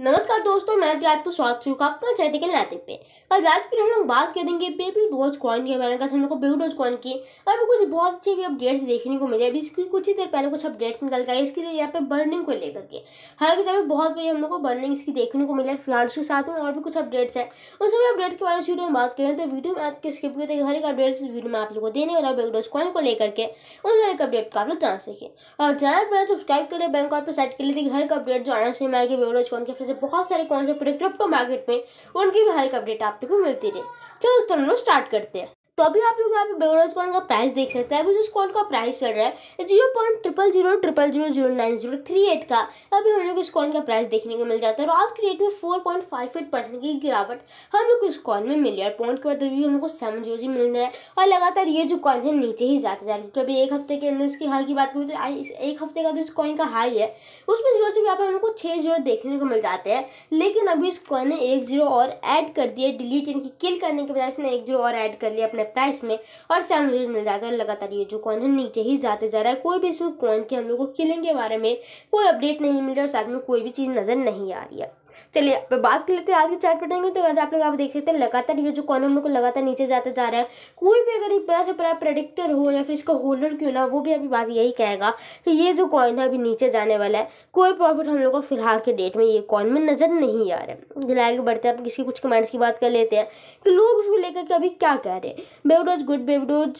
नमस्कार दोस्तों मैं आज आपको स्वागत हूँ आपका चैटिकल नैतिक पे आज रात के हम लोग बात करेंगे बेबी डोज कॉइन के बारे में हम लोग को बेबी डोज कॉइन की अभी कुछ बहुत अच्छे भी अपडेट्स देखने को मिले अभी इसकी कुछ ही देर पहले कुछ अपडेट्स निकल गए इसके लिए यहाँ पे बर्निंग को लेकर के हालांकि जब बहुत बड़ी हम लोग को बर्निंग इसकी देखने को मिले फ्लांट्स के साथ में और भी कुछ अपडेट्स है उन सभी अपडेट्स के बारे में वीडियो में बात करें तो वीडियो में आपके स्किप करते हर एक अपडेट्स वीडियो में आप लोग को देने वाला बेबी डोज कॉइन को लेकर के उन हर एक अपडेट का आप लोग जान सकें और चैनल पर सब्सक्राइब करें बैंक और पर सेट कर लेते हर एक अपडेट जो आना से आएगी बेबी डोज कॉइन के जैसे बहुत सारे कॉन्सेप्ट पूरे क्रिप्टो मार्केट में उनकी भी हर एक अपडेट को मिलती रही चलो दोस्तों लोग स्टार्ट करते हैं तो अभी आप लोग यहाँ पे बेवरेज कॉन का प्राइस देख सकते हैं अभी जो स्कॉन का प्राइस चल रहा है zero point triple zero triple zero zero nine zero three eight का अभी हम लोग स्कॉन इस कॉइन का प्राइस देखने को मिल जाता है और आज के डेट में four point five eight percent की गिरावट हम लोग को इस में मिली और पॉइंट के बाद अभी हम लोग को सेवन जीरो जी मिल रहा है और लगातार ये जो कॉइन है नीचे ही जाते जा रहा है क्योंकि अभी एक हफ्ते के अंदर इसकी हाई की बात करें तो एक हफ्ते का जो तो इस कॉइन का हाई है उसमें जीरो से यहाँ पर हम लोग को छः जीरो देखने को मिल जाते हैं लेकिन अभी इस कॉइन ने एक जीरो और ऐड कर दिया डिलीट यानी कि किल करने के बजाय इसने एक जीरो और ऐड कर लिया अपने है इसमें और सेवन रुपीज़ मिल जाता है लगातार ये जो कॉइन है नीचे ही जाते जा रहा है कोई भी इसमें कॉइन के हम लोग को किलिंग के बारे में कोई अपडेट नहीं मिल रहा और साथ में कोई भी चीज़ नज़र नहीं आ रही है चलिए बात कर लेते हैं आज के चार्ट पैटर्न की तो आज आप लोग आप देख सकते हैं लगातार ये जो कॉइन हम लोग को लगातार नीचे जाता जा रहा है कोई भी अगर बड़ा से बड़ा प्रेडिक्टर हो या फिर इसका होल्डर क्यों ना वो भी अभी बात यही कहेगा कि ये जो कॉइन है अभी नीचे जाने वाला है कोई प्रॉफिट हम लोग को फिलहाल के डेट में ये कॉइन में नज़र नहीं आ रहा है जिला के बढ़ते हैं आप किसी कुछ कमेंट्स की बात कर लेते हैं कि लोग उसको लेकर के अभी क्या कह रहे हैं Bvdoge good Bvdoge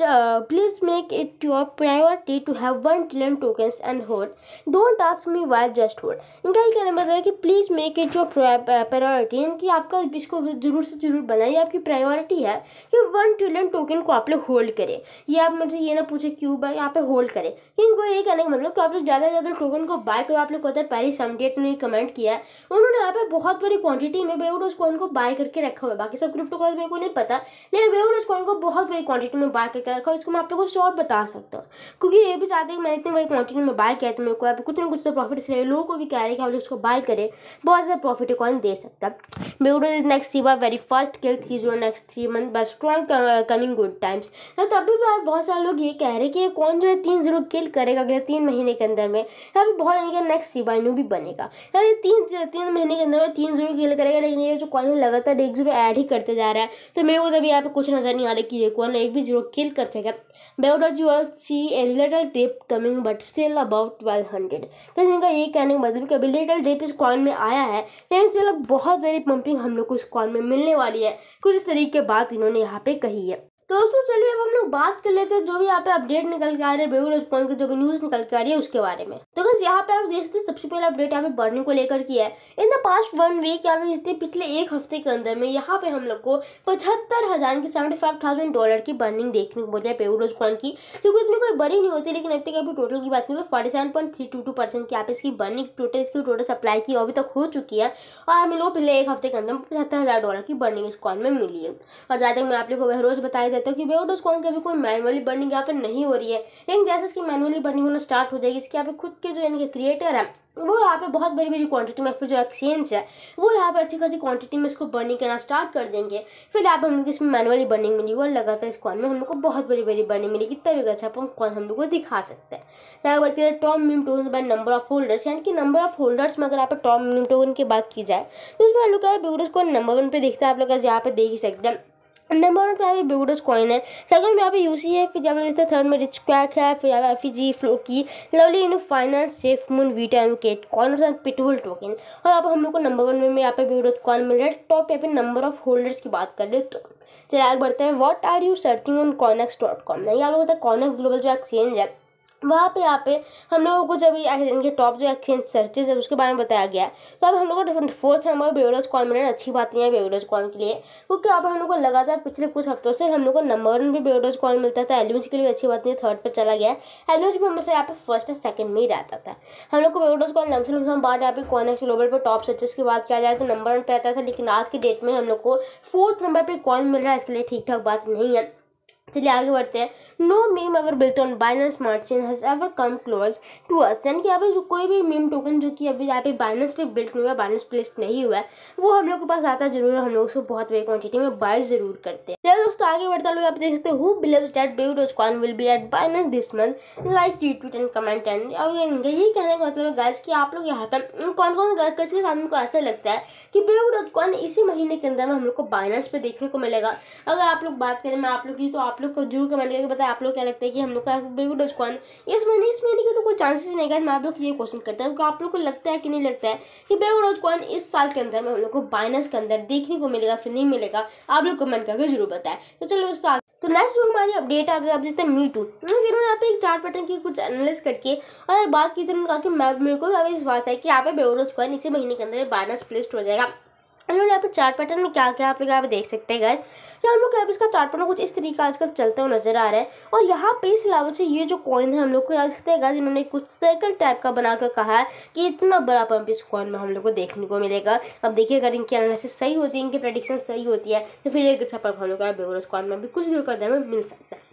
please make it your priority to have one trillion tokens and hold don't ask me why just hold इनका ही कहना मतलब है कि please make it your priority यानी कि आपका इसको ज़रूर से ज़रूर बनाइए आपकी प्रायोरिटी है कि वन ट्रिलियन टोकन को आप लोग होल्ड करें ये आप मुझे ये ना पूछे क्यों बाय यहाँ पे होल्ड करें लेकिन इनको ये कहने का मतलब कि आप लोग ज़्यादा से ज़्यादा टोकन को बाय करो आप लोग को हैं पैरिस समडेट ने कमेंट किया है उन्होंने यहाँ पर बहुत बड़ी क्वान्टिटी में बेउडोज कॉइन को बाय करके रखा हुआ है बाकी सब क्रिप्टो कॉइन मेरे को नहीं पता लेकिन बेउडोज कॉइन को बहुत बड़ी क्वान्टिटी में बाय करके रखा हुआ इसको मैं आप लोग को शॉर्ट बता सकता हूँ क्योंकि ये भी चाहते हैं कि मैंने इतनी बड़ी क्वान्टिटी में बाय किया तो मेरे को कुछ ना कुछ तो प्रॉफिट इसलिए लोगों को भी कह रहे हैं कि आप लोग उसको बाय करें बहुत ज़्यादा प्रॉफिट इक्विटी कॉइन दे सकता बिगड़ो is next Shiba very first kill थी जो next three month but strong coming good times तो अभी भी बहुत सारे लोग ये कह रहे हैं कि कौन जो है तीन जीरो किल करेगा अगले तीन महीने के अंदर में अभी बहुत यानी नेक्स्ट सीवाइनू भी बनेगा यानी तीन तीन महीने के अंदर में तीन जीरो किल करेगा लेकिन ये जो कॉइन लगातार एक जीरो ऐड ही करते जा रहा है तो मेरे को तो अभी यहाँ पे कुछ नज़र नहीं आ रहा कि ये कौन एक भी जीरो किल कर सकेगा सके Bvdoge you see a little dip coming but still about twelve hundred तो इनका ये कहने का मतलब कि अभी लिटल डिप इस कॉइन में आया है नेक्स्ट डायलॉग मतलब बहुत बड़ी पंपिंग हम लोग को इस कॉल में मिलने वाली है कुछ इस तरीके बात इन्होंने यहाँ पे कही है दोस्तों चलिए अब हम लोग बात कर लेते हैं जो भी यहाँ पे अपडेट निकल के आ रहे हैं बेगुल स्पॉन की जो भी न्यूज निकल के आ रही है उसके बारे में तो बस यहाँ पे आप देखते सकते सबसे पहला अपडेट यहाँ पे बर्निंग को लेकर की है in the past one week यहाँ पे जितने पिछले एक हफ्ते के अंदर में यहाँ पे हम लोग को पचहत्तर हजार की सेवेंटी फाइव थाउजेंड डॉलर की बर्निंग देखने को मिली है बेगुल स्पॉन की क्योंकि इतनी कोई बड़ी नहीं होती लेकिन अब तक अभी टोटल की बात करें तो forty seven point three two two percent की यहाँ पे इसकी बर्निंग टोटल इसकी टोटल सप्लाई की अभी तक हो चुकी है और हमें लोग पिछले एक हफ्ते के अंदर पचहत्तर हजार डॉलर की बर्निंग कॉन में मिली है और जहाँ तक मैं आप लोग को रोज बताया देते हो कि बेओडोज कॉन कभी कोई मैनुअली बर्निंग यहाँ पे नहीं हो रही है लेकिन जैसे इसकी मैनुअली बर्निंग होना स्टार्ट हो जाएगी इसके यहाँ पे खुद के जो यानी कि क्रिएटर है वो यहाँ पे बहुत बड़ी बड़ी क्वांटिटी में फिर जो एक्सचेंज है वो यहाँ पे अच्छी खासी क्वांटिटी में इसको बर्निंग करना स्टार्ट कर देंगे फिर यहाँ पे हम लोग इसमें मैनुअली बर्निंग मिली और लगातार इस कॉन में हम लोग को बहुत बड़ी बड़ी बर्निंग मिली तब भी अच्छा हम कॉइन हम लोग को दिखा सकते हैं अगर बढ़ती है top meme token by number of holders यानी कि नंबर ऑफ होल्डर्स में अगर आप टॉम मिम टोकन की बात की जाए तो उसमें हम लोग का नंबर वन पर देखते हैं आप लोग यहाँ पर देख ही सकते हैं नंबर वन पे यहाँ पे ब्यूडस कॉइन है सेकंड में यहाँ पे यूसी है फिर जहाँ देखते हैं थर्ड में रिच क्वैक है फिर यहाँ पे एफ जी फ्लो की Lovely Inu finance safe moon Vita and Kate corner and Pitbull token और आप हम लोग को नंबर वन में यहाँ पे ब्यूडस कॉइन मिल रहा है टॉप यहाँ पे नंबर ऑफ होल्डर्स की बात कर रहे तो चलिए आगे बढ़ते हैं what are you searching on Conex dot com यानी आप लोग कॉनेक्स ग्लोबल जो एक्सचेंज है वहाँ पे यहाँ पे हम लोगों को जब इनके टॉप जो एक्सचेंज सर्चेज है उसके बारे में बताया गया है तो अब हम लोग को फोर्थ नंबर बेवरेज कॉइन मिला अच्छी बात नहीं है बेवरेज कॉल के लिए क्योंकि अब हम लोग को लगातार पिछले कुछ हफ्तों से हम लोग को नंबर वन भी बेवरेज कॉल मिलता था एलिवेंस के लिए अच्छी बात नहीं है थर्ड पर चला गया है भी हमेशा यहाँ पे फर्स्ट या सेकंड में ही रहता था हम लोग को बेवरेज कॉल लमसम लमसम बाद यहाँ पे एक्स ग्लोबल पर टॉप सर्चेज की बात किया जाए तो नंबर वन पर रहता था लेकिन आज के डेट में हम लोग को फोर्थ नंबर पर कॉइन मिल रहा है इसके लिए ठीक ठाक बात नहीं है चलिए आगे बढ़ते हैं no meme ever built on Binance smart chain has ever come close to us यानी कि अभी जो कोई भी मीम टोकन जो कि अभी यहाँ पे बाइनेंस पे बिल्ट नहीं हुआ बाइनेंस प्लेस नहीं हुआ है वो हम लोग के पास आता जरूर हम लोग उसको बहुत बड़ी क्वान्टिटी में बाय जरूर करते हैं चलो दोस्तों आगे बढ़ता लोग आप देख सकते हो believe that Bev dot con will be at Binance this month like retweet and comment and और यही कहने का मतलब है गाइस कि आप लोग यहाँ पर कौन कौन गर्कर्स के साथ हमको ऐसा लगता है कि बेव डॉट कॉन इसी महीने के अंदर में हम लोग को बाइनेंस पे देखने को मिलेगा अगर आप लोग बात करें मैं आप लोग की तो आप लोग को जरूर कमेंट करके बताएं आप लोग क्या लगता है कि हम लोग का बेगू डोज कौन इस महीने इस महीने का तो कोई चांसेस नहीं गया मैं आप लोग ये क्वेश्चन करता हूँ आप लोग को लगता है कि नहीं लगता है कि बेगू डोज कौन इस साल के अंदर में हम लोग को बाइनस के अंदर देखने को मिलेगा फिर नहीं मिलेगा आप लोग कमेंट करके जरूर बताएं तो चलो दोस्तों तो नेक्स्ट जो हमारी अपडेट आप देखते हैं मी टू इन्होंने यहाँ पे एक चार्ट पैटर्न की कुछ एनालिस करके और बात की थी उन्होंने कहा कि मैं मेरे को विश्वास है कि यहाँ पे बेरोज कॉइन इसी महीने के अंदर बाइनस प्लेस्ड हो जाएगा इन्होंने यहाँ पे चार्ट पैटर्न में क्या क्या आप लोग यहाँ पे देख सकते हैं गैस या हम लोग यहाँ पे इसका चार्ट पैटर्न कुछ इस तरीके आजकल चलते हुए नजर आ रहा है और यहाँ पे इस अलावा से ये जो कॉइन है हम लोग को याद सकते हैं गैस इन्होंने कुछ सर्कल टाइप का बना कर कहा है कि इतना बड़ा पंप इस कॉइन में हम लोग को देखने को मिलेगा अब देखिए अगर इनकी एनालिसिस सही होती है इनकी प्रडिक्शन सही होती है तो फिर एक अच्छा पंप हम लोग को बेगोरस कॉइन में भी कुछ दूर कर में मिल सकता है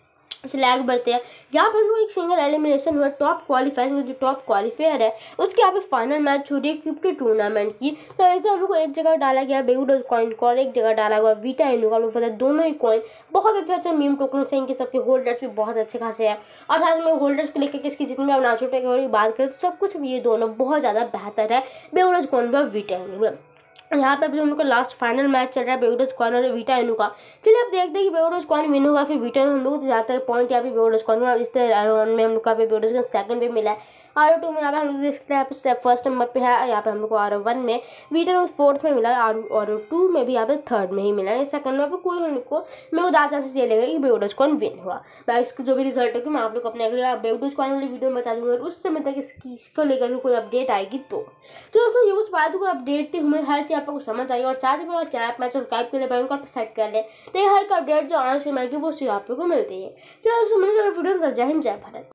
स्लैग बढ़ते हैं यहाँ पर हम लोग एक सिंगल एलिमिनेशन हुआ टॉप क्वालिफायर जो टॉप क्वालिफायर है उसके यहाँ पे फाइनल मैच हो रही है क्रिप्टो टूर्नामेंट की तो एक तो हम लोग को एक जगह डाला गया बेगूडोज कॉइन को और एक जगह डाला हुआ वीटा इनू का पता है दोनों ही कॉइन बहुत अच्छे अच्छे मीम टोकन से इनके सबके होल्डर्स भी बहुत अच्छे खासे हैं और साथ में होल्डर्स को लेकर किसकी जितने भी आप नाचो टेक बात करें तो सब कुछ ये दोनों बहुत ज़्यादा बेहतर है बेगूडोज कॉइन व वीटा इनू यहाँ पे अभी उनका लास्ट फाइनल मैच चल रहा है बेवडोज कॉन और वीटा एनू का चलिए अब देखते हैं कि बेवडोज कॉन विन होगा फिर वीटा हम लोग जाते हैं पॉइंट यहाँ पे बेवडोज कॉन और इस राउंड में हम लोग का बेवडोज का सेकंड पे मिला है आर ओ टू में यहाँ पे हम लोग देखते हैं स्टेप फर्स्ट नंबर पे है यहाँ पे हम लोग को आर ओ वन में वीटर उस फोर्थ में मिला आर आर ओ टू में भी यहाँ पे थर्ड में ही मिला है सेकंड में आपको कोई लोग को मेरे को ज़्यादा चांसेस ये लेगा कि बेउडोज कॉन विन हुआ मैं इसको जो भी रिजल्ट होगी मैं आप लोग अपने अगले बेउडोज कॉन वाली वीडियो में बता दूँगी और उस समय तक इसकी इसको लेकर कोई अपडेट आएगी तो।, तो दोस्तों ये कुछ बात को अपडेट थी हमें हर चीज़ आपको समझ आई और साथ ही चैप मैच और कैप कर लिए बैंक सेट कर लें तो हर अपडेट जो आज से मैं वो आप लोग को मिलती है चलो दोस्तों मिलकर वीडियो जय हिंद जय भारत